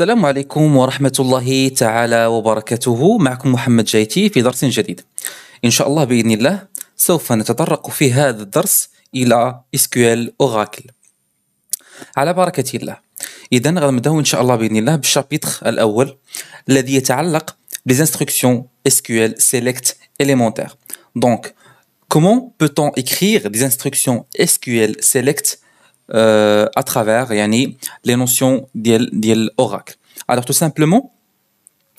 السلام عليكم ورحمة الله تعالى وبركاته معكم محمد جايتي في درس جديد إن شاء الله بإذن الله سوف نتطرق في هذا الدرس إلى SQL Oracle على بركة الله إذا غنبداو إن شاء الله بإذن الله بالشابيتخ الأول الذي يتعلق les instructions SQL Select élémentaires. Donc, comment peut-on écrire des instructions SQL Select Euh, à travers les notions de l'oracle. Alors tout simplement,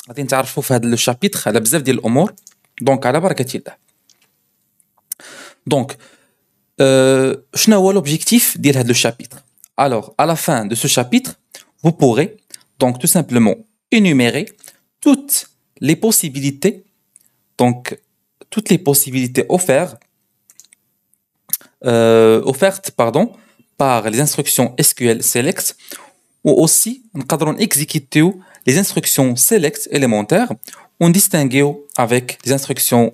le chapitre في هذا لو chapitre على بزاف ديال الامور دونك على Donc, الله euh, شنو هو alors à la fin de ce chapitre vous pourrez donc tout simplement énumérer toutes les possibilités donc toutes les possibilités offertes euh, offertes pardon par les instructions SQL select ou aussi on peut exécuter les instructions select élémentaires on distingue avec les instructions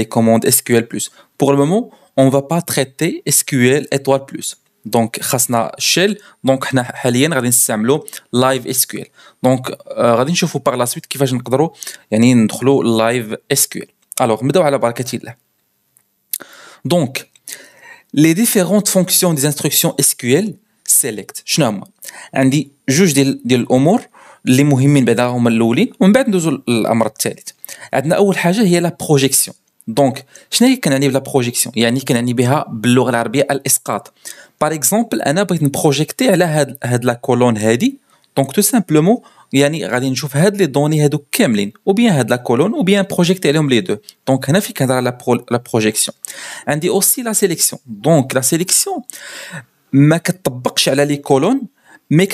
les commandes SQL+. plus. Pour le moment, on ne va pas traiter SQL étoile plus. Donc, chasna shell, donc on va utiliser live SQL. Donc, va voir par la suite comment on يعني ندخلو live SQL. Alors, نبداو على la الله. Donc, les différentes fonctions des instructions SQL select شنو هما عندي جوج ديال ديال الامور اللي مهمين بعدا هما الاولين ومن بعد ندوزو للامر الثالث عندنا اول حاجه هي لا بروجيكسيون دونك شنو هي كنعني بلا بروجيكسيون يعني كنعني بها باللغه العربيه الاسقاط باغ اكزومبل انا بغيت نبروجيكتي على هاد هاد لا كولون هادي Donc tout simplement, il y a des choses qui sont les deux. Ou bien il la colonne, ou bien il y les deux. Donc il y a la projection. dit aussi la sélection. Donc la sélection, il y a les colonnes, mais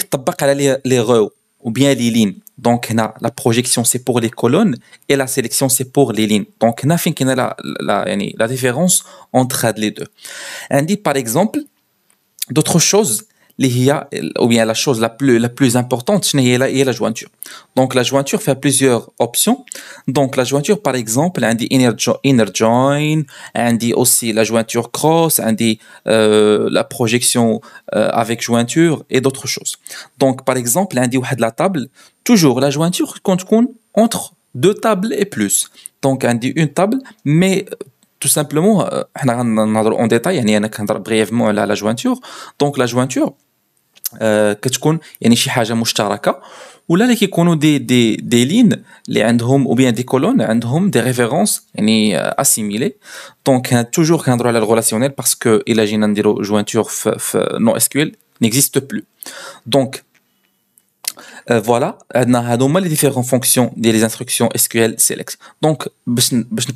il les roues, ou bien les lignes. Donc la projection, c'est pour les colonnes, et la sélection, c'est pour les lignes. Donc il y a la différence entre les deux. dit par exemple d'autres choses ou bien la chose la plus, la plus importante, c'est la, la jointure. Donc la jointure fait plusieurs options. Donc la jointure, par exemple, un inner, inner join, un aussi la jointure cross, un euh, la projection euh, avec jointure et d'autres choses. Donc par exemple, un de la table, toujours la jointure compte entre deux tables et plus. Donc un une table, mais euh, tout simplement, euh, on en détail, brièvement la jointure. Donc la jointure, qui est un peu plus de choses. Ou bien des lignes ou bien des colonnes, des références assimilées. Donc, toujours un droit relationnel parce que la jointure non SQL n'existe plus. Donc, euh, voilà, nous avons les différentes fonctions des instructions SQL SELECT. Donc, nous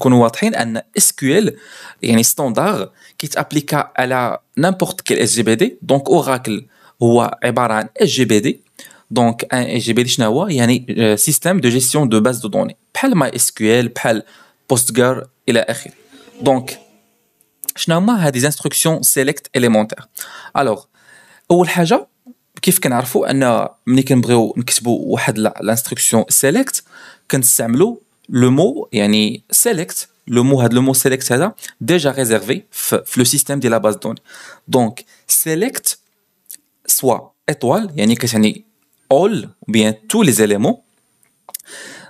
avons un SQL standard qui est appliqué à n'importe quel SGBD, donc Oracle ou et par donc un SGBD, ne il y a un euh, système de gestion de base de données pelma sql pel postgres il a écrit donc je ne vois pas des instructions select élémentaires alors où le père qu'ils peuvent en avoir on qu'un breau nous une instruction select on est ce le mot select le mot a le mot select est déjà réservé le système de la base de données donc select soit étoile, il y a all, ou bien tous les éléments.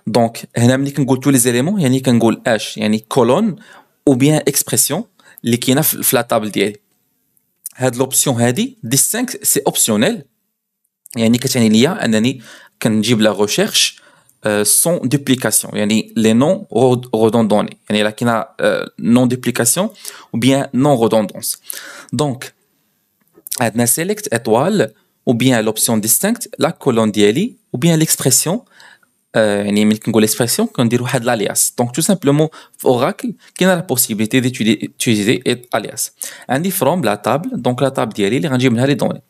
Donc, il y a tous les éléments, il y a un colonne, ou bien expression, qui est flattable. Il y a l'option, il c'est optionnel. Il y a un y a un all, il y a les noms redondants. Il y a euh, non-duplication, ou bien non-redondance. Donc, Select étoile ou bien l'option distincte, la colonne d'Ili ou bien l'expression. On l'expression a l'alias. Donc, tout simplement, Oracle qui a la possibilité d'utiliser l'alias. On dit from la table. Donc, la table d'Ili, on a les données.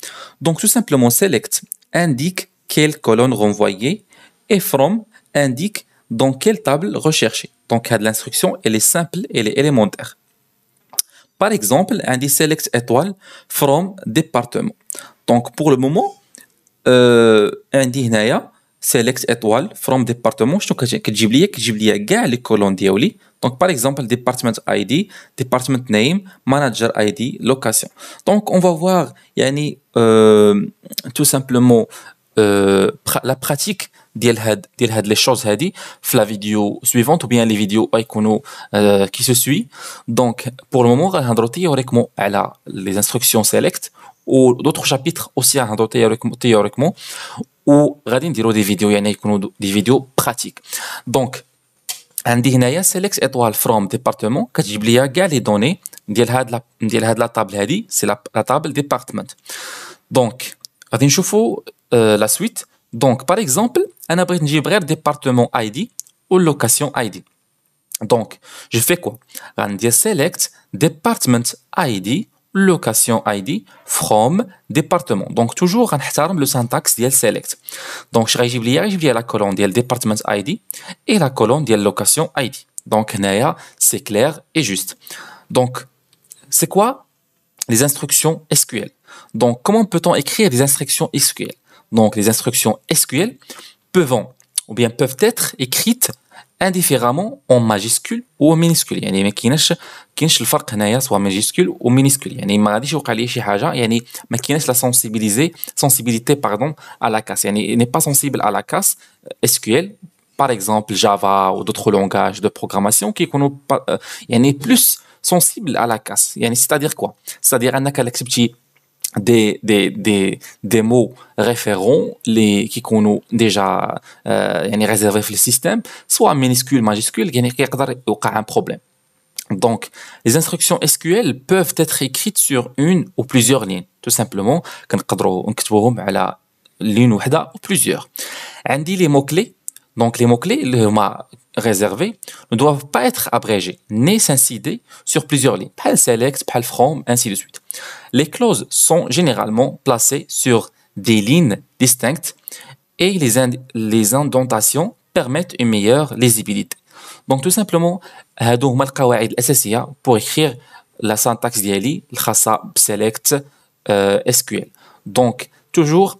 Donc, tout simplement, select indique quelle colonne renvoyer et from indique dans quelle table rechercher. Donc, l'instruction est simple elle est élémentaire. Par exemple, indi select étoile from département. Donc, pour le moment, indi dit « select étoile from département. Je que j'ai oublié, que les colonnes Donc, par exemple, département ID, département name, manager ID, location. Donc, on va voir, yannick, euh, tout simplement, euh, la pratique d'y aller, les choses à dire la vidéo suivante ou bien les vidéos euh, qui se suivent. Donc, pour le moment, on va regarder théoriquement les instructions Select ou d'autres chapitres aussi à Théoriquement, ou on va dire des vidéos pratiques. Donc, on va dire Select from Département. j'ai oublié les données, de va la table à dire c'est la table département. Donc, on va voir euh, la suite. Donc, par exemple, un abrégibrère département ID ou location ID. Donc, je fais quoi Je select département ID location ID from département. Donc, toujours, on le syntaxe de select. Donc, je vais la colonne de department ID et la colonne de location ID. Donc, c'est clair et juste. Donc, c'est quoi les instructions SQL Donc, comment peut-on écrire des instructions SQL donc les instructions SQL, peuvent ou bien peuvent être écrites indifféremment en majuscule ou en minuscule. Il y a des gens qui ont soit majuscule ou minuscule. Il y a des gens qui ont fait sensibilité pardon, à la casse. Il n'est pas sensible à la casse euh, SQL, par exemple Java ou d'autres langages de programmation, qui ont fait euh, plus sensible à la casse. C'est-à-dire quoi C'est-à-dire qu'il y a des, des, des, mots référents les, qui nous déjà euh, réservés dans le système, soit minuscule, majuscule, qui y a un problème. Donc, les instructions SQL peuvent être écrites sur une ou plusieurs lignes. Tout simplement, on peut écrire la ligne ou plusieurs. Andy les mots-clés. Donc, les mots-clés, réservés ne doivent pas être abrégés, ni s'incider sur plusieurs lignes, select, from, ainsi de suite. Les clauses sont généralement placées sur des lignes distinctes et les, indentations permettent une meilleure lisibilité. Donc tout simplement, pour écrire la syntaxe d'IALI, le select euh, SQL. Donc toujours